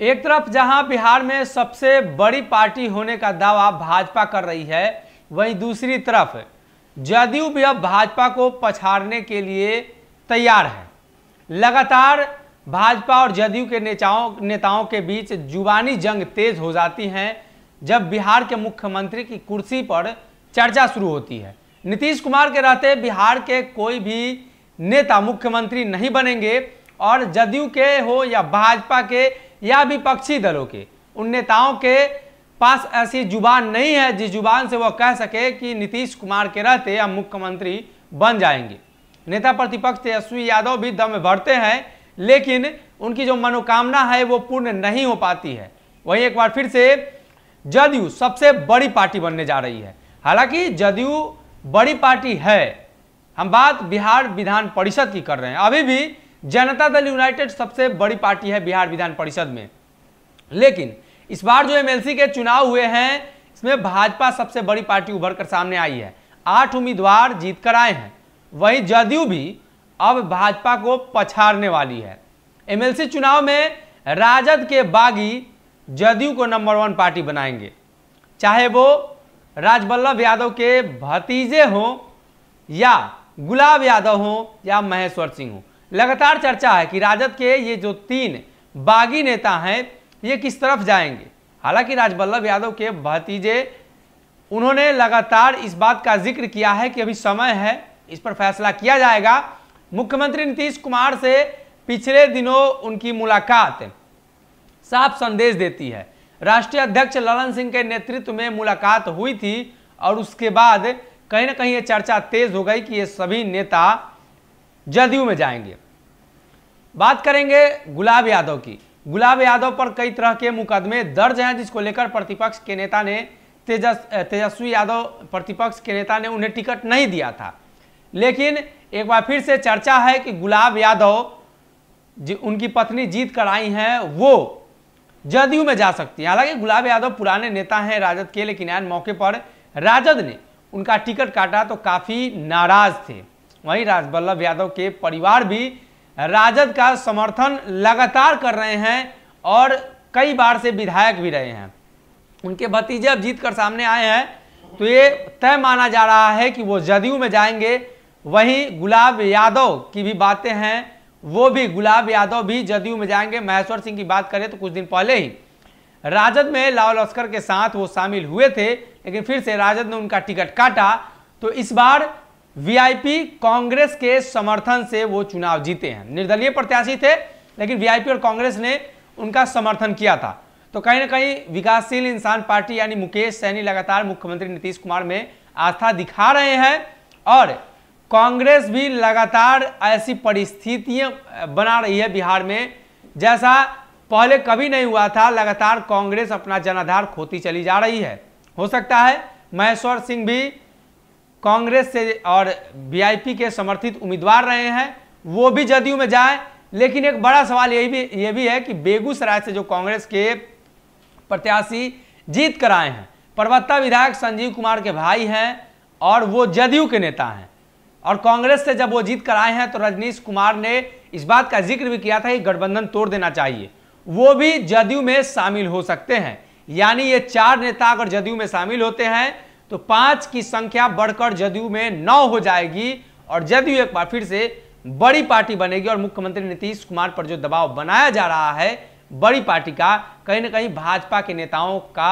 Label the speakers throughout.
Speaker 1: एक तरफ जहां बिहार में सबसे बड़ी पार्टी होने का दावा भाजपा कर रही है वहीं दूसरी तरफ जदयू भी अब भाजपा को पछाड़ने के लिए तैयार है लगातार भाजपा और जदयू के नेताओं नेताओं के बीच जुबानी जंग तेज हो जाती हैं जब बिहार के मुख्यमंत्री की कुर्सी पर चर्चा शुरू होती है नीतीश कुमार के रहते बिहार के कोई भी नेता मुख्यमंत्री नहीं बनेंगे और जदयू के हो या भाजपा के या विपक्षी दलों के उन नेताओं के पास ऐसी जुबान नहीं है जिस जुबान से वह कह सके कि नीतीश कुमार के रहते हम मुख्यमंत्री बन जाएंगे नेता प्रतिपक्ष तेजस्वी यादव भी दम भरते हैं लेकिन उनकी जो मनोकामना है वो पूर्ण नहीं हो पाती है वहीं एक बार फिर से जदयू सबसे बड़ी पार्टी बनने जा रही है हालांकि जदयू बड़ी पार्टी है हम बात बिहार विधान परिषद की कर रहे हैं अभी भी जनता दल यूनाइटेड सबसे बड़ी पार्टी है बिहार विधान परिषद में लेकिन इस बार जो एमएलसी के चुनाव हुए हैं इसमें भाजपा सबसे बड़ी पार्टी उभर कर सामने आई है आठ उम्मीदवार जीत कर आए हैं वही जदयू भी अब भाजपा को पछाड़ने वाली है एमएलसी चुनाव में राजद के बागी जदयू को नंबर वन पार्टी बनाएंगे चाहे वो राजबल्लभ यादव के भतीजे हों या गुलाब यादव हों या महेश्वर सिंह हों लगातार चर्चा है कि राजद के ये जो तीन बागी नेता हैं ये किस तरफ जाएंगे हालांकि राजबल्लभ यादव के भतीजे उन्होंने लगातार इस बात का जिक्र किया है कि अभी समय है इस पर फैसला किया जाएगा मुख्यमंत्री नीतीश कुमार से पिछले दिनों उनकी मुलाकात साफ संदेश देती है राष्ट्रीय अध्यक्ष ललन सिंह के नेतृत्व में मुलाकात हुई थी और उसके बाद कहीं ना कहीं ये चर्चा तेज हो गई कि ये सभी नेता जदयू में जाएंगे बात करेंगे गुलाब यादव की गुलाब यादव पर कई तरह के मुकदमे दर्ज हैं जिसको लेकर प्रतिपक्ष के नेता ने तेजस तेजस्वी यादव प्रतिपक्ष के नेता ने उन्हें टिकट नहीं दिया था लेकिन एक बार फिर से चर्चा है कि गुलाब यादव जी उनकी पत्नी जीत कर आई हैं वो जदयू में जा सकती हैं हालांकि गुलाब यादव पुराने नेता हैं राजद के लेकिन आज मौके पर राजद ने उनका टिकट काटा तो काफ़ी नाराज थे वहीं राजवल्लभ यादव के परिवार भी राजद का समर्थन लगातार कर रहे हैं और कई बार से विधायक भी रहे हैं उनके भतीजे अब जीत कर सामने आए हैं तो ये तय माना जा रहा है कि वो जदयू में जाएंगे वहीं गुलाब यादव की भी बातें हैं वो भी गुलाब यादव भी जदयू में जाएंगे महेश्वर सिंह की बात करें तो कुछ दिन पहले ही राजद में लाल लस्कर के साथ वो शामिल हुए थे लेकिन फिर से राजद ने उनका टिकट काटा तो इस बार वीआईपी कांग्रेस के समर्थन से वो चुनाव जीते हैं निर्दलीय प्रत्याशी थे लेकिन वीआईपी और कांग्रेस ने उनका समर्थन किया था तो कहीं ना कहीं विकासशील इंसान पार्टी यानी मुकेश सैनी लगातार मुख्यमंत्री नीतीश कुमार में आस्था दिखा रहे हैं और कांग्रेस भी लगातार ऐसी परिस्थितियां बना रही है बिहार में जैसा पहले कभी नहीं हुआ था लगातार कांग्रेस अपना जनाधार खोती चली जा रही है हो सकता है महेश्वर सिंह भी कांग्रेस से और वीआईपी के समर्थित उम्मीदवार रहे हैं वो भी जदयू में जाए लेकिन एक बड़ा सवाल यही भी ये भी है कि बेगूसराय से जो कांग्रेस के प्रत्याशी जीत कर आए हैं प्रवक्ता विधायक संजीव कुमार के भाई हैं और वो जदयू के नेता हैं और कांग्रेस से जब वो जीत कर आए हैं तो रजनीश कुमार ने इस बात का जिक्र भी किया था कि गठबंधन तोड़ देना चाहिए वो भी जदयू में शामिल हो सकते हैं यानी ये चार नेता अगर जदयू में शामिल होते हैं तो पांच की संख्या बढ़कर जदयू में नौ हो जाएगी और जदयू एक बार फिर से बड़ी पार्टी बनेगी और मुख्यमंत्री नीतीश कुमार पर जो दबाव बनाया जा रहा है बड़ी पार्टी का कहीं ना कहीं भाजपा के नेताओं का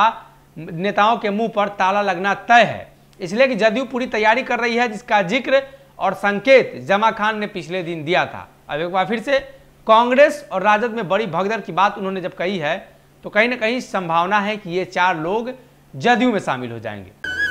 Speaker 1: नेताओं के मुंह पर ताला लगना तय है इसलिए कि जदयू पूरी तैयारी कर रही है जिसका जिक्र और संकेत जमा खान ने पिछले दिन दिया था अब एक बार फिर से कांग्रेस और राजद में बड़ी भगदड़ की बात उन्होंने जब कही है तो कहीं ना कहीं संभावना है कि ये चार लोग जदयू में शामिल हो जाएंगे